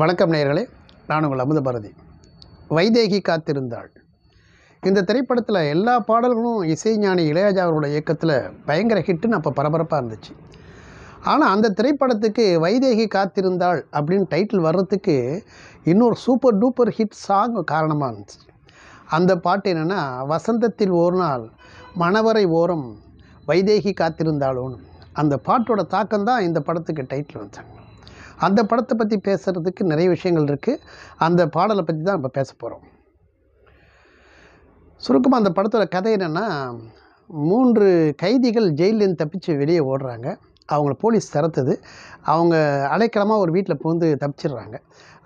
வணக்கம் நேர்களே நான் உங்கள் அமுத பாரதி வைதேகி காத்திருந்தாள் இந்த திரைப்படத்தில் எல்லா பாடல்களும் இசைஞானி இளையராஜா அவர்களோட இயக்கத்தில் பயங்கர ஹிட்டுன்னு அப்போ பரபரப்பாக இருந்துச்சு ஆனால் அந்த திரைப்படத்துக்கு வைதேகி காத்திருந்தாள் அப்படின்னு டைட்டில் வர்றதுக்கு இன்னொரு சூப்பர் டூப்பர் ஹிட் சாங் காரணமாக இருந்துச்சு அந்த பாட்டு என்னென்னா வசந்தத்தில் ஒரு நாள் மணவரை ஓரம் வைதேகி காத்திருந்தாலும் அந்த பாட்டோட தாக்கம் தான் இந்த படத்துக்கு டைட்டில் வந்தாங்க அந்த படத்தை பற்றி பேசுகிறதுக்கு நிறைய விஷயங்கள் இருக்குது அந்த பாடலை பற்றி தான் நம்ம பேச போகிறோம் சுருக்கமாக அந்த படத்தோட கதை என்னென்னா மூன்று கைதிகள் ஜெயிலேருந்து தப்பித்து வெளியே ஓடுறாங்க அவங்கள போலீஸ் திறத்துது அவங்க அடைக்கலமாக ஒரு வீட்டில் புகுந்து தப்பிச்சிடுறாங்க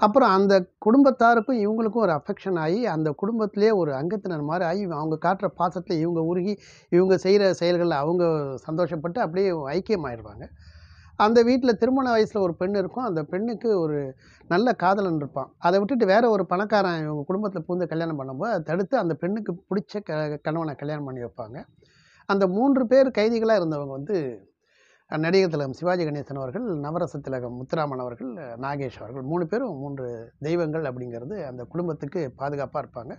அப்புறம் அந்த குடும்பத்தாருக்கும் இவங்களுக்கும் ஒரு அஃபெக்ஷன் ஆகி அந்த குடும்பத்திலே ஒரு அங்கத்தினர் மாதிரி ஆகி அவங்க காட்டுற பாசத்தில் இவங்க உருகி இவங்க செய்கிற செயல்களில் அவங்க சந்தோஷப்பட்டு அப்படியே ஐக்கியமாயிடுவாங்க அந்த வீட்டில் திருமண வயசில் ஒரு பெண் இருக்கும் அந்த பெண்ணுக்கு ஒரு நல்ல காதலன் இருப்பான் அதை விட்டுட்டு வேற ஒரு பணக்காரன் இவங்க குடும்பத்தில் பூந்து கல்யாணம் பண்ணும்போது அதை தடுத்து அந்த பெண்ணுக்கு பிடிச்ச க கணவனை கல்யாணம் பண்ணி வைப்பாங்க அந்த மூன்று பேர் கைதிகளாக இருந்தவங்க வந்து நடிகர் திலகம் சிவாஜி கணேசன் அவர்கள் நவரச திலகம் முத்துராமன் அவர்கள் நாகேஷ் அவர்கள் மூணு பேரும் மூன்று தெய்வங்கள் அப்படிங்கிறது அந்த குடும்பத்துக்கு பாதுகாப்பாக இருப்பாங்க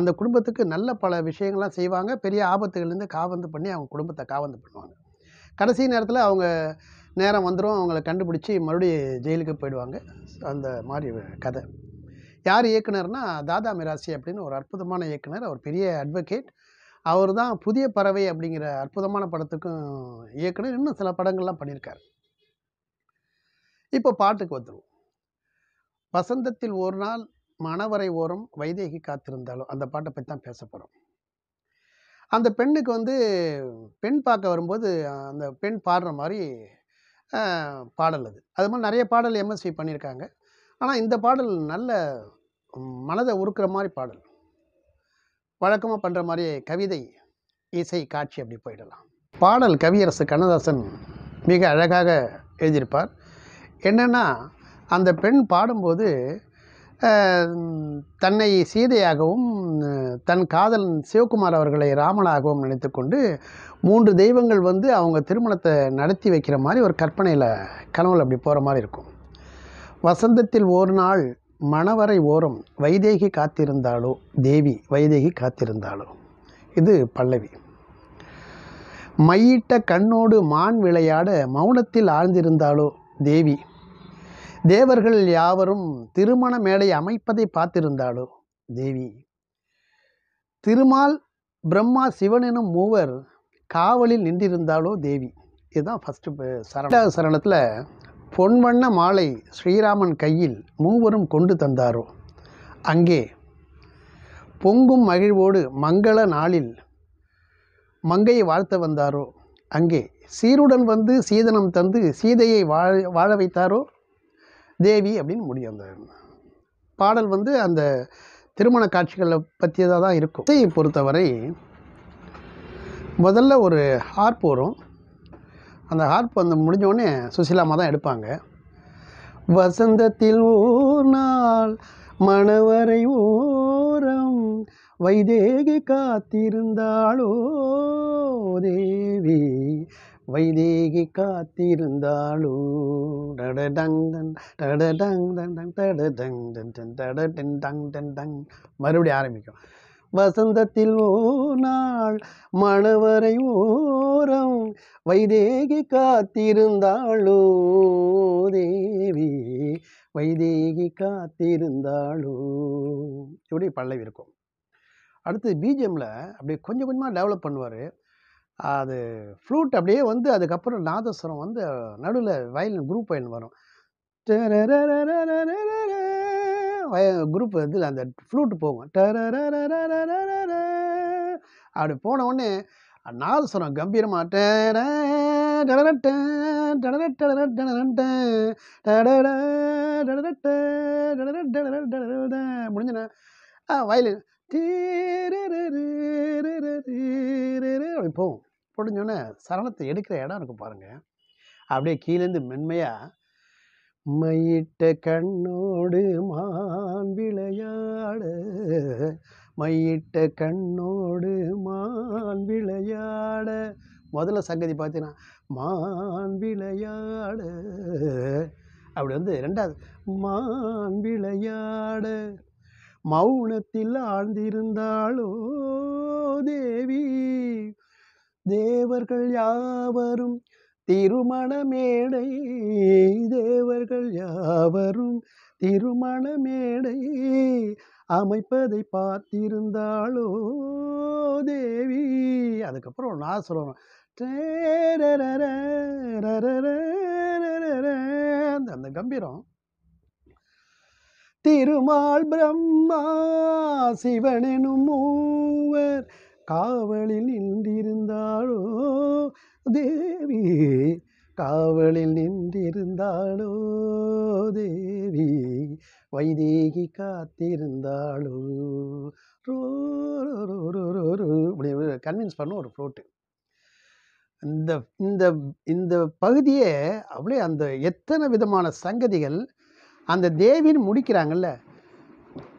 அந்த குடும்பத்துக்கு நல்ல பல விஷயங்கள்லாம் செய்வாங்க பெரிய ஆபத்துகள்லேருந்து காவந்து பண்ணி அவங்க குடும்பத்தை காவந்து பண்ணுவாங்க கடைசி நேரத்தில் அவங்க நேரம் வந்துடும் அவங்கள கண்டுபிடிச்சி மறுபடியும் ஜெயிலுக்கு போயிடுவாங்க அந்த மாதிரி கதை யார் இயக்குனர்னா தாதா மிராசி அப்படின்னு ஒரு அற்புதமான இயக்குனர் அவர் பெரிய அட்வொகேட் அவர் தான் புதிய பறவை அப்படிங்கிற அற்புதமான படத்துக்கும் இயக்குனர் இன்னும் சில படங்கள்லாம் பண்ணியிருக்கார் இப்போ பாட்டுக்கு வந்துடுவோம் வசந்தத்தில் ஒரு நாள் மணவரை ஓரம் வைதேகி காத்திருந்தாலும் அந்த பாட்டை பற்றி தான் பேச போகிறோம் அந்த பெண்ணுக்கு வந்து பெண் பார்க்க வரும்போது அந்த பெண் பாடுற மாதிரி பாடல் அது அது மாதிரி நிறைய பாடல் எம்எஸ்வி பண்ணியிருக்காங்க ஆனால் இந்த பாடல் நல்ல மனதை உருக்குற மாதிரி பாடல் வழக்கமாக பண்ணுற மாதிரி கவிதை இசை காட்சி அப்படி போயிடலாம் பாடல் கவியரசு கண்ணதாசன் மிக அழகாக எழுதியிருப்பார் என்னென்னா அந்த பெண் பாடும்போது தன்னை சீதையாகவும் தன் காதலன் சிவகுமார் அவர்களை ராமனாகவும் நினைத்து கொண்டு மூன்று தெய்வங்கள் வந்து அவங்க திருமணத்தை நடத்தி வைக்கிற மாதிரி ஒரு கற்பனையில் கனவுல அப்படி போகிற மாதிரி இருக்கும் வசந்தத்தில் ஒரு நாள் மணவரை ஓரம் வைதேகி காத்திருந்தாலோ தேவி வைதேகி காத்திருந்தாலோ இது பல்லவி மையிட்ட கண்ணோடு மான் விளையாட மௌனத்தில் ஆழ்ந்திருந்தாலோ தேவி தேவர்கள் யாவரும் திருமண மேடை அமைப்பதை பார்த்திருந்தாளோ தேவி திருமால் பிரம்மா சிவன் எனும் மூவர் காவலில் நின்றிருந்தாளோ தேவி இதுதான் ஃபஸ்ட்டு சரண சரணத்தில் பொன்வண்ண மாலை ஸ்ரீராமன் கையில் மூவரும் கொண்டு தந்தாரோ அங்கே பொங்கும் மகிழ்வோடு மங்கள நாளில் மங்கையை வாழ்த்த வந்தாரோ அங்கே சீருடன் வந்து சீதனம் தந்து சீதையை வாழ வாழ வைத்தாரோ தேவி அப்படின்னு முடியும் அந்த பாடல் வந்து அந்த திருமண காட்சிகளை பற்றியதாக தான் இருக்கும் இசையை பொறுத்தவரை முதல்ல ஒரு ஹார்ப் வரும் அந்த ஹார்ப் வந்து முடிஞ்சோடனே சுசிலாமா தான் எடுப்பாங்க வசந்தத்தில் ஓர் நாள் மணவரை ஓரம் வைதேகி காத்திருந்தாளோ தேவி வைதேகி காத்திருந்தாளோ டங் டங் மறுபடியும் ஆரம்பிக்கும் வசந்தத்தில் ஓ நாள் மணவரை ஓரம் வைதேகி காத்திருந்தாளோ தேவி வைதேகி காத்திருந்தாளோ இப்படி பல்லவி இருக்கும் அடுத்து பிஜிஎம்மில் அப்படியே கொஞ்சம் கொஞ்சமாக டெவலப் பண்ணுவார் அது ஃப்ளூட் அப்படியே வந்து அதுக்கப்புறம் நாதஸ்வரம் வந்து நடுவில் வயலின் குரூப் வயலின் வரும் வய குரூப் இதில் அந்த ஃப்ளூட் போகும் அப்படி போன உடனே நாதஸ்வரம் கம்பீரமாக முடிஞ்சன வயலின் போகும் பொடிஞ்சோன்னே சரணத்தை எடுக்கிற இடம் இருக்கும் பாருங்கள் அப்படியே கீழேந்து மென்மையாக மையிட்ட கண்ணோடு மான் விளையாடு மையிட்ட கண்ணோடு மான் விளையாட முதல்ல சங்கதி பார்த்தீங்கன்னா மான் விளையாடு அப்படி வந்து ரெண்டாவது மான் விளையாட மௌனத்தில் ஆழ்ந்திருந்தாளோ தேவி தேவர்கள் யாவரும் திருமண மேடை தேவர்கள் யாவரும் திருமண மேடை அமைப்பதை பார்த்திருந்தாளோ தேவி அதுக்கப்புறம் நான் சொல்லணும் அந்த கம்பீரம் திருமால் பிரம்மா சிவனெனும் மூவர் காவலில் நின்றிருந்தாளோ தேவி காவலில் நின்றிருந்தாளோ தேவி வைதேகி காத்திருந்தாளோ ரோ இப்படி கன்வின்ஸ் பண்ண ஒரு ஃப்ளோட்டு இந்த இந்த இந்த பகுதியே அப்படியே அந்த எத்தனை விதமான சங்கதிகள் அந்த தேவின்னு முடிக்கிறாங்கல்ல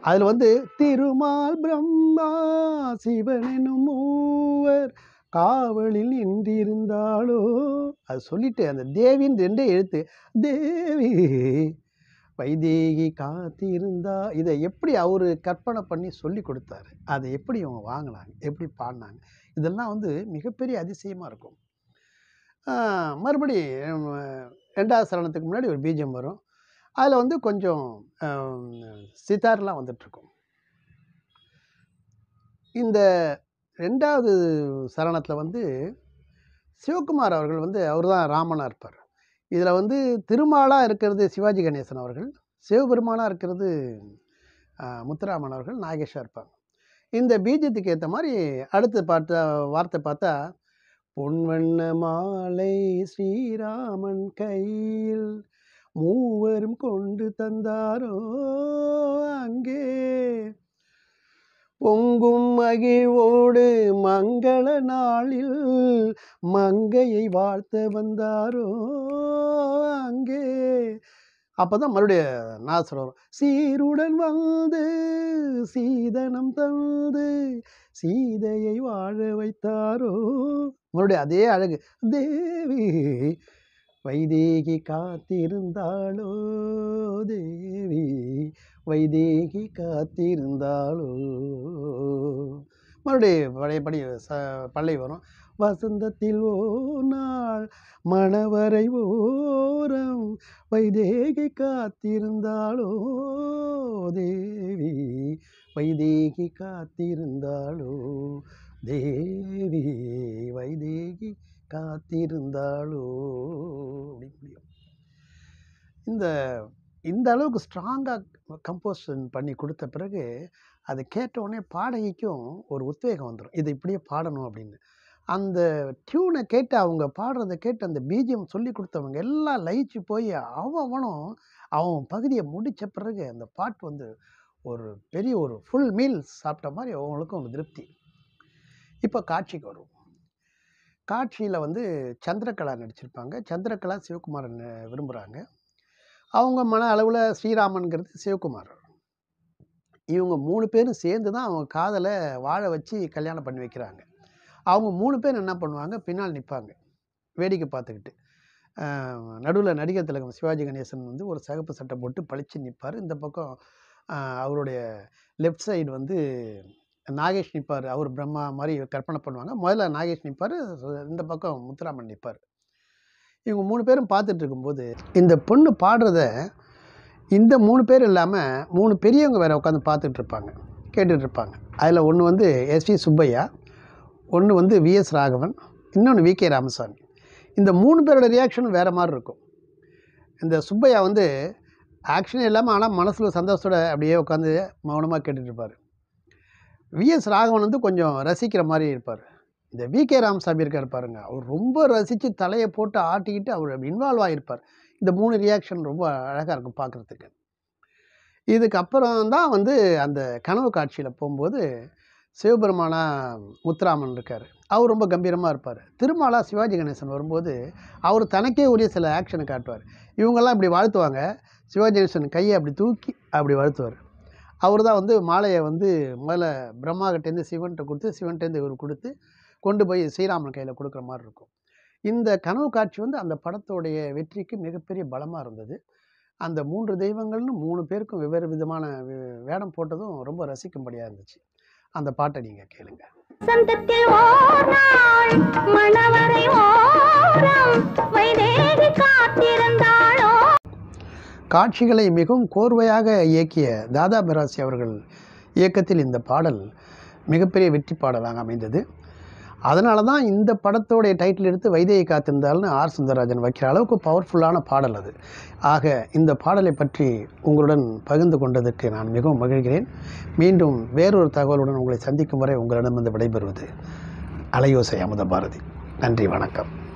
அதில் வந்து திருமால் பிரம்மா சிவன் மூவர் காவலில் நின்றிருந்தாளோ அது சொல்லிட்டு அந்த தேவின் ரெண்டே எழுத்து தேவி வைதேகி காத்திருந்தா இதை எப்படி அவர் கற்பனை பண்ணி சொல்லி கொடுத்தாரு அதை எப்படி அவங்க வாங்கினாங்க எப்படி பாடினாங்க இதெல்லாம் வந்து மிகப்பெரிய அதிசயமாக இருக்கும் மறுபடி ரெண்டாவது சரணத்துக்கு முன்னாடி ஒரு பீஜம் வரும் அதில் வந்து கொஞ்சம் சித்தார்லாம் வந்துட்டுருக்கும் இந்த ரெண்டாவது சரணத்தில் வந்து சிவகுமார் அவர்கள் வந்து அவர் தான் ராமனாக இருப்பார் இதில் வந்து திருமாலாக இருக்கிறது சிவாஜி கணேசன் அவர்கள் சிவபெருமானாக இருக்கிறது முத்துராமன் அவர்கள் நாகேஷாக இருப்பாங்க இந்த பீஜத்துக்கு ஏற்ற மாதிரி அடுத்து பார்த்த வார்த்தை பார்த்தா பொன்வண்ண மாலை ஸ்ரீராமன் கையில் மூவரும் கொண்டு தந்தாரோ அங்கே பொங்கும் மகிழ்வோடு மங்கள நாளில் மங்கையை வாழ்த்த வந்தாரோ அங்கே அப்போ தான் மறுபடியும் நாசர் வரும் சீருடன் வந்து சீதனம் தந்து சீதையை வாழ வைத்தாரோ மறுபடியும் அதே அழகு தேவி வைதேகி காத்திருந்தாளோ தேவி வைதேகி காத்திருந்தாளோ மறுபடியும் பழையபடி ச பள்ளி வரும் வசந்தத்தில் ஓ நாள் மணவரை ஓரம் வைதேகி காத்திருந்தாளோ தேவி வைதேகி காத்திருந்தாளோ தேவி வைதேகி காத்திருந்தாளோ அப்படி முடியும் இந்த இந்த அளவுக்கு ஸ்ட்ராங்காக கம்போசன் பண்ணி கொடுத்த பிறகு அதை கேட்டவுடனே பாடகிக்கும் ஒரு உத்வேகம் வந்துடும் இதை இப்படியே பாடணும் அப்படின்னு அந்த டியூனை கேட்டு அவங்க பாடுறதை கேட்டு அந்த பீஜியம் சொல்லி கொடுத்தவங்க எல்லாம் லயிச்சு போய் அவனும் அவன் பகுதியை முடித்த பிறகு அந்த பாட்டு வந்து ஒரு பெரிய ஒரு ஃபுல் மீல் சாப்பிட்ட மாதிரி அவங்களுக்கும் ஒரு திருப்தி இப்போ காட்சிக்கு வருவோம் காட்சியில் வந்து சந்திரகலா நடிச்சிருப்பாங்க சந்திரகலா சிவகுமாரன் விரும்புகிறாங்க அவங்க மன அளவில் ஸ்ரீராமனுங்கிறது சிவகுமார் இவங்க மூணு பேரும் சேர்ந்து தான் அவங்க காதலை வாழ வச்சு கல்யாணம் பண்ணி வைக்கிறாங்க அவங்க மூணு பேர் என்ன பண்ணுவாங்க பின்னால் நிற்பாங்க வேடிக்கை பார்த்துக்கிட்டு நடுவில் நடிகர் திலகம் சிவாஜி கணேசன் வந்து ஒரு சகப்பு சட்டை போட்டு பளிச்சு நிற்பார் இந்த பக்கம் அவருடைய லெஃப்ட் சைடு வந்து நாகேஷ் நிற்பார் அவர் பிரம்மா மாதிரி கற்பனை பண்ணுவாங்க முதல்ல நாகேஷ் நிற்பார் இந்த பக்கம் முத்துராமன் நிற்பார் இவங்க மூணு பேரும் பார்த்துட்டு இருக்கும்போது இந்த பொண்ணு பாடுறத இந்த மூணு பேர் இல்லாமல் மூணு பெரியவங்க வேறு உட்காந்து பார்த்துட்டு இருப்பாங்க இருப்பாங்க அதில் ஒன்று வந்து எஸ் வி சுப்பையா ஒன்று வந்து விஎஸ் ராகவன் இன்னொன்று வி கே ராமசாமி இந்த மூணு பேரோட ரியாக்ஷனும் வேறு மாதிரி இருக்கும் இந்த சுப்பையா வந்து ஆக்ஷன் இல்லாமல் ஆனால் மனசில் சந்தோஷத்தோடு அப்படியே உட்காந்து மௌனமாக கேட்டுட்ருப்பார் விஎஸ் ராகவன் வந்து கொஞ்சம் ரசிக்கிற மாதிரி இருப்பார் இந்த வி கே ராமசாமி இருக்கார் பாருங்க அவர் ரொம்ப ரசித்து தலையை போட்டு ஆட்டிக்கிட்டு அவர் இன்வால்வ் ஆகியிருப்பார் இந்த மூணு ரியாக்ஷன் ரொம்ப அழகாக இருக்கும் பார்க்குறதுக்கு இதுக்கப்புறம்தான் தான் வந்து அந்த கனவு காட்சியில் போகும்போது சிவபெருமானா முத்துராமன் இருக்கார் அவர் ரொம்ப கம்பீரமாக இருப்பார் திருமாலா சிவாஜி கணேசன் வரும்போது அவர் தனக்கே உரிய சில ஆக்ஷனை காட்டுவார் இவங்கெல்லாம் இப்படி வாழ்த்துவாங்க சிவாஜி கணேசன் கையை அப்படி தூக்கி அப்படி வாழ்த்துவார் அவர் தான் வந்து மாலையை வந்து முதல்ல பிரம்மாகிட்டேருந்து சிவன்கிட்ட கொடுத்து சிவன்கிட்டேருந்து இவர் கொடுத்து கொண்டு போய் ஸ்ரீராமன் கையில் கொடுக்குற மாதிரி இருக்கும் இந்த கனவு காட்சி வந்து அந்த படத்தோடைய வெற்றிக்கு மிகப்பெரிய பலமாக இருந்தது அந்த மூன்று தெய்வங்கள்னு மூணு பேருக்கும் வெவ்வேறு விதமான வேடம் போட்டதும் ரொம்ப ரசிக்கும்படியாக இருந்துச்சு அந்த பாட்டை நீங்கள் கேளுங்க காட்சிகளை மிகவும் கோர்வையாக இயக்கிய தாதா பெராசி அவர்கள் இயக்கத்தில் இந்த பாடல் மிகப்பெரிய வெற்றி பாடலாக அமைந்தது அதனால தான் இந்த படத்தோடைய டைட்டில் எடுத்து வைத்தியை காத்திருந்தால்னு ஆர் சுந்தரராஜன் வைக்கிற அளவுக்கு பவர்ஃபுல்லான பாடல் அது ஆக இந்த பாடலை பற்றி உங்களுடன் பகிர்ந்து கொண்டதற்கு நான் மிகவும் மகிழ்கிறேன் மீண்டும் வேறொரு தகவலுடன் உங்களை சந்திக்கும் வரை உங்களிடமிருந்து விடைபெறுவது அலையோசை அமுத பாரதி நன்றி வணக்கம்